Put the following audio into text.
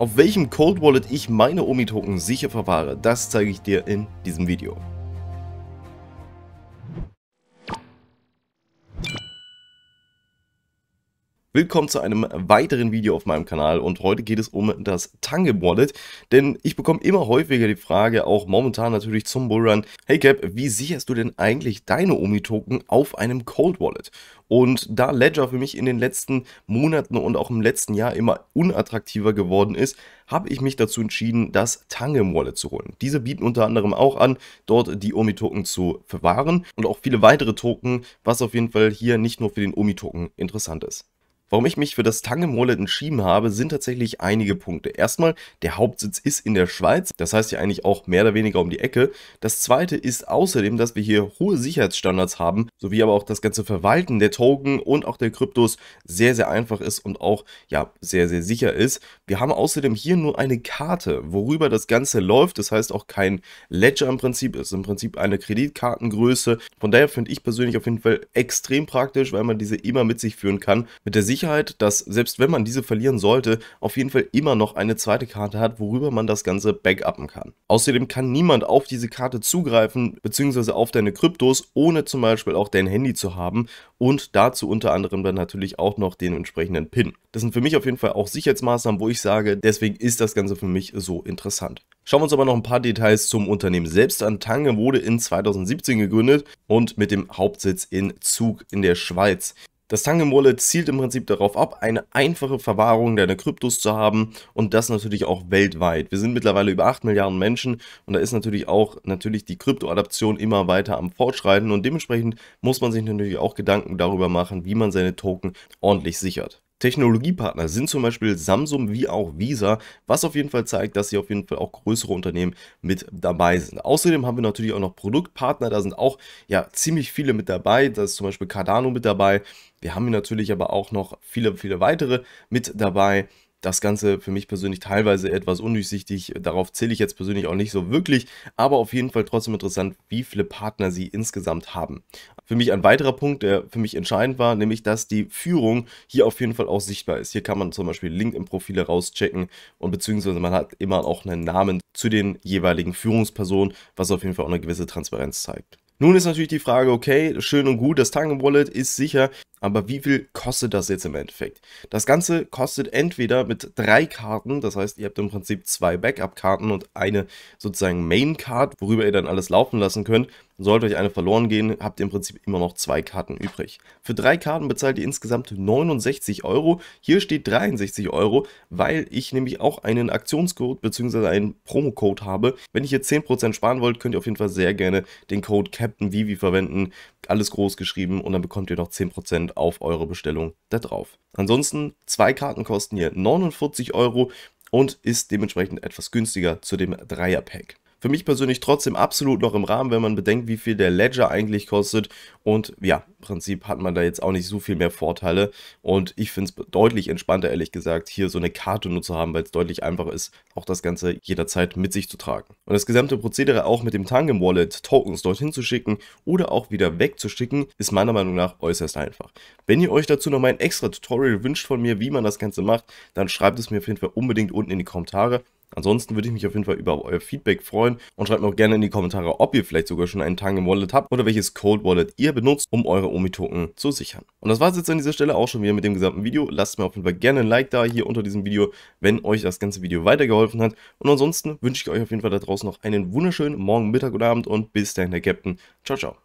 Auf welchem Cold Wallet ich meine Omi-Token sicher verwahre, das zeige ich dir in diesem Video. Willkommen zu einem weiteren Video auf meinem Kanal und heute geht es um das Tange Wallet, denn ich bekomme immer häufiger die Frage, auch momentan natürlich zum Bullrun, hey Cap, wie sicherst du denn eigentlich deine Omi-Token auf einem Cold Wallet? Und da Ledger für mich in den letzten Monaten und auch im letzten Jahr immer unattraktiver geworden ist, habe ich mich dazu entschieden, das Tangem Wallet zu holen. Diese bieten unter anderem auch an, dort die Omi-Token zu verwahren und auch viele weitere Token, was auf jeden Fall hier nicht nur für den Omi-Token interessant ist. Warum ich mich für das Tangemole entschieden habe, sind tatsächlich einige Punkte. Erstmal, der Hauptsitz ist in der Schweiz, das heißt ja eigentlich auch mehr oder weniger um die Ecke. Das zweite ist außerdem, dass wir hier hohe Sicherheitsstandards haben, sowie aber auch das ganze Verwalten der Token und auch der Kryptos sehr, sehr einfach ist und auch ja sehr, sehr sicher ist. Wir haben außerdem hier nur eine Karte, worüber das Ganze läuft. Das heißt auch kein Ledger im Prinzip, es ist im Prinzip eine Kreditkartengröße. Von daher finde ich persönlich auf jeden Fall extrem praktisch, weil man diese immer mit sich führen kann. Mit der Sicherheit Sicherheit, dass selbst wenn man diese verlieren sollte, auf jeden Fall immer noch eine zweite Karte hat, worüber man das Ganze backuppen kann. Außerdem kann niemand auf diese Karte zugreifen, beziehungsweise auf deine Kryptos, ohne zum Beispiel auch dein Handy zu haben und dazu unter anderem dann natürlich auch noch den entsprechenden PIN. Das sind für mich auf jeden Fall auch Sicherheitsmaßnahmen, wo ich sage, deswegen ist das Ganze für mich so interessant. Schauen wir uns aber noch ein paar Details zum Unternehmen selbst an. Tange wurde in 2017 gegründet und mit dem Hauptsitz in Zug in der Schweiz. Das Wallet zielt im Prinzip darauf ab, eine einfache Verwahrung deiner Kryptos zu haben und das natürlich auch weltweit. Wir sind mittlerweile über 8 Milliarden Menschen und da ist natürlich auch natürlich die Kryptoadaption immer weiter am Fortschreiten und dementsprechend muss man sich natürlich auch Gedanken darüber machen, wie man seine Token ordentlich sichert. Technologiepartner sind zum Beispiel Samsung wie auch Visa, was auf jeden Fall zeigt, dass sie auf jeden Fall auch größere Unternehmen mit dabei sind. Außerdem haben wir natürlich auch noch Produktpartner, da sind auch ja ziemlich viele mit dabei, da ist zum Beispiel Cardano mit dabei. Wir haben hier natürlich aber auch noch viele, viele weitere mit dabei das Ganze für mich persönlich teilweise etwas undurchsichtig. Darauf zähle ich jetzt persönlich auch nicht so wirklich, aber auf jeden Fall trotzdem interessant, wie viele Partner sie insgesamt haben. Für mich ein weiterer Punkt, der für mich entscheidend war, nämlich dass die Führung hier auf jeden Fall auch sichtbar ist. Hier kann man zum Beispiel LinkedIn-Profile rauschecken und beziehungsweise man hat immer auch einen Namen zu den jeweiligen Führungspersonen, was auf jeden Fall auch eine gewisse Transparenz zeigt. Nun ist natürlich die Frage, okay, schön und gut, das Tango Wallet ist sicher, aber wie viel kostet das jetzt im Endeffekt? Das Ganze kostet entweder mit drei Karten, das heißt, ihr habt im Prinzip zwei Backup-Karten und eine sozusagen Main-Card, worüber ihr dann alles laufen lassen könnt. Sollte euch eine verloren gehen, habt ihr im Prinzip immer noch zwei Karten übrig. Für drei Karten bezahlt ihr insgesamt 69 Euro. Hier steht 63 Euro, weil ich nämlich auch einen Aktionscode bzw. einen Promo-Code habe. Wenn ihr hier 10% sparen wollt, könnt ihr auf jeden Fall sehr gerne den Code CAPTAINVIVI verwenden alles groß geschrieben und dann bekommt ihr noch 10% auf eure Bestellung da drauf. Ansonsten, zwei Karten kosten hier 49 Euro und ist dementsprechend etwas günstiger zu dem Dreierpack. Für mich persönlich trotzdem absolut noch im Rahmen, wenn man bedenkt, wie viel der Ledger eigentlich kostet. Und ja, im Prinzip hat man da jetzt auch nicht so viel mehr Vorteile. Und ich finde es deutlich entspannter, ehrlich gesagt, hier so eine Karte nur zu haben, weil es deutlich einfacher ist, auch das Ganze jederzeit mit sich zu tragen. Und das gesamte Prozedere auch mit dem Tangem Wallet Tokens dorthin zu schicken oder auch wieder wegzuschicken, ist meiner Meinung nach äußerst einfach. Wenn ihr euch dazu noch mal ein extra Tutorial wünscht von mir, wie man das Ganze macht, dann schreibt es mir auf jeden Fall unbedingt unten in die Kommentare. Ansonsten würde ich mich auf jeden Fall über euer Feedback freuen und schreibt mir auch gerne in die Kommentare, ob ihr vielleicht sogar schon einen Tangen Wallet habt oder welches Cold Wallet ihr benutzt, um eure Omi-Token zu sichern. Und das war es jetzt an dieser Stelle auch schon wieder mit dem gesamten Video. Lasst mir auf jeden Fall gerne ein Like da hier unter diesem Video, wenn euch das ganze Video weitergeholfen hat. Und ansonsten wünsche ich euch auf jeden Fall da draußen noch einen wunderschönen Morgen, Mittag und Abend und bis dahin, der Captain. Ciao, ciao.